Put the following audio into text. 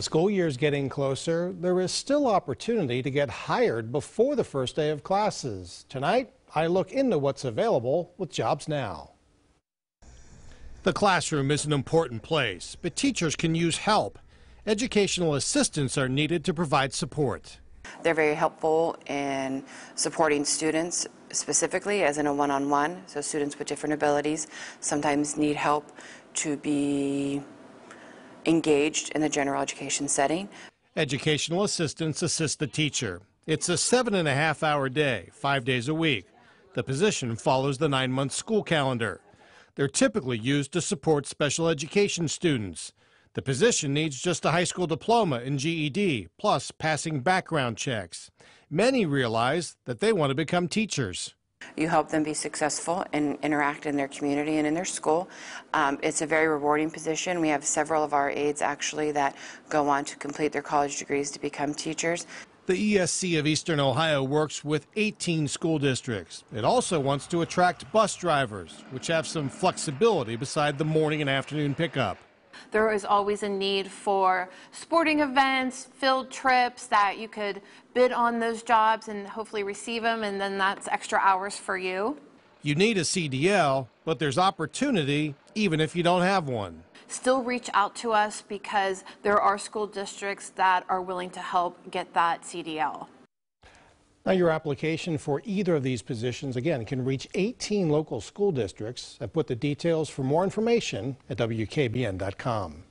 The school year is getting closer. There is still opportunity to get hired before the first day of classes. Tonight, I look into what's available with Jobs Now. The classroom is an important place, but teachers can use help. Educational assistants are needed to provide support. They're very helpful in supporting students specifically as in a one-on-one. -on -one. So students with different abilities sometimes need help to be engaged in the general education setting. Educational assistants assist the teacher. It's a seven and a half hour day, five days a week. The position follows the nine month school calendar. They're typically used to support special education students. The position needs just a high school diploma and GED, plus passing background checks. Many realize that they want to become teachers. You help them be successful and interact in their community and in their school. Um, it's a very rewarding position. We have several of our aides actually that go on to complete their college degrees to become teachers. The ESC of Eastern Ohio works with 18 school districts. It also wants to attract bus drivers, which have some flexibility beside the morning and afternoon pickup there is always a need for sporting events, field trips that you could bid on those jobs and hopefully receive them, and then that's extra hours for you. You need a CDL, but there's opportunity even if you don't have one. Still reach out to us because there are school districts that are willing to help get that CDL. Now, your application for either of these positions, again, can reach 18 local school districts. I put the details for more information at WKBN.com.